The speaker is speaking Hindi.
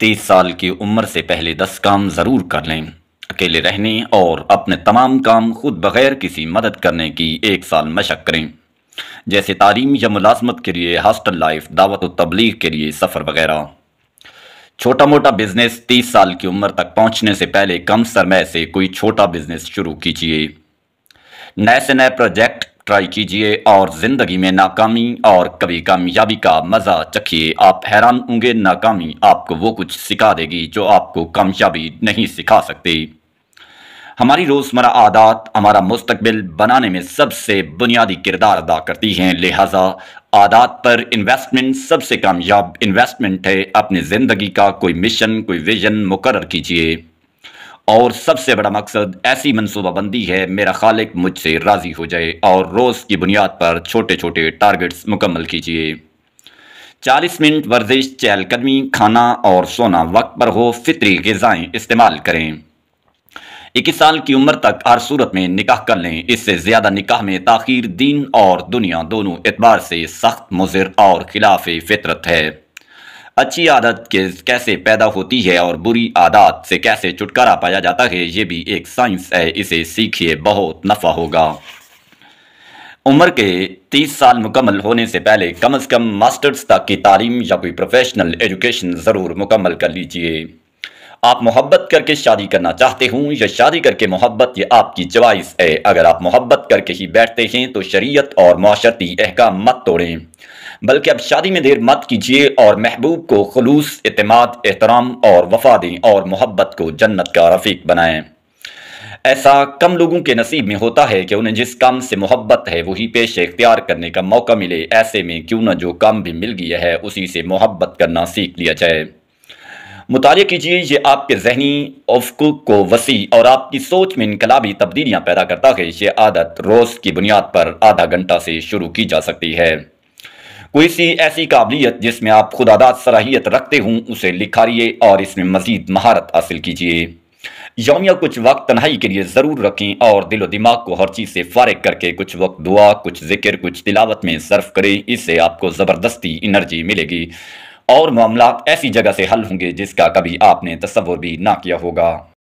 तीस साल की उम्र से पहले दस काम ज़रूर कर लें अकेले रहने और अपने तमाम काम खुद बगैर किसी मदद करने की एक साल मशक करें जैसे तालीम या मुलाजमत के लिए हॉस्टल लाइफ दावत तबलीग के लिए सफ़र वगैरह छोटा मोटा बिजनेस तीस साल की उम्र तक पहुंचने से पहले कम सरमय से कोई छोटा बिजनेस शुरू कीजिए नए से नए प्रोजेक्ट ट्राई कीजिए और ज़िंदगी में नाकामी और कभी कामयाबी का मज़ा चखिए आप हैरान होंगे नाकामी आपको वो कुछ सिखा देगी जो आपको कामयाबी नहीं सिखा सकती हमारी रोज़मर्रा आदत हमारा मुस्तबिल बनाने में सबसे बुनियादी किरदार अदा करती हैं लिहाजा आदात पर इन्वेस्टमेंट सबसे कामयाब इन्वेस्टमेंट है अपनी ज़िंदगी का कोई मिशन कोई विजन मुकर कीजिए और सबसे बड़ा मकसद ऐसी मनसूबाबंदी है मेरा खालिक मुझसे राज़ी हो जाए और रोज़ की बुनियाद पर छोटे छोटे टारगेट्स मुकम्मल कीजिए चालीस मिनट वर्जिश चहलकदमी खाना और सोना वक्त पर हो फित्री गज़ाएँ इस्तेमाल करें इक्कीस साल की उम्र तक हर सूरत में निकाह कर लें इससे ज़्यादा निकाह में ताखिर दीन और दुनिया दोनों एतबार से सख्त मुजिर और खिलाफ फितरत है अच्छी आदत के कैसे पैदा होती है और बुरी आदत से कैसे छुटकारा पाया जाता है ये भी एक साइंस है इसे सीखिए बहुत नफ़ा होगा उम्र के 30 साल मुकम्मल होने से पहले कम अज़ कम मास्टर्स तक की तालीम या कोई प्रोफेशनल एजुकेशन ज़रूर मुकम्मल कर लीजिए आप मोहब्बत करके शादी करना चाहते हो या शादी करके मोहब्बत ये आपकी चवाइस है अगर आप मोहब्बत करके ही बैठते हैं तो शरीयत और माशरती अहकाम मत तोड़ें बल्कि अब शादी में देर मत कीजिए और महबूब को खलूस अतमाद एहतराम और वफा दें और मोहब्बत को जन्नत का रफीक बनाएं ऐसा कम लोगों के नसीब में होता है कि उन्हें जिस काम से मोहब्बत है वही पेश इख्तियार करने का मौका मिले ऐसे में क्यों ना जो काम भी मिल गया है उसी से मोहब्बत करना सीख लिया जाए मुताल कीजिए ये आपके जहनी अफकू को वसी और आपकी सोच में इनकलाबी तब्दीलियाँ पैदा करता है ये आदत रोज़ की बुनियाद पर आधा घंटा से शुरू की जा सकती है कोई सी ऐसी काबिलियत जिसमें आप खुदादा सलाहियत रखते हों उसे लिखारिए और इसमें मजीद महारत हासिल कीजिए यौमिया कुछ वक्त तनहाई के लिए ज़रूर रखें और दिलो दिमाग को हर चीज़ से फारग करके कुछ वक्त दुआ कुछ जिक्र कुछ तिलावत में सर्फ करें इससे आपको ज़बरदस्ती एनर्जी मिलेगी और मामला ऐसी जगह से हल होंगे जिसका कभी आपने तस्वुर भी ना किया होगा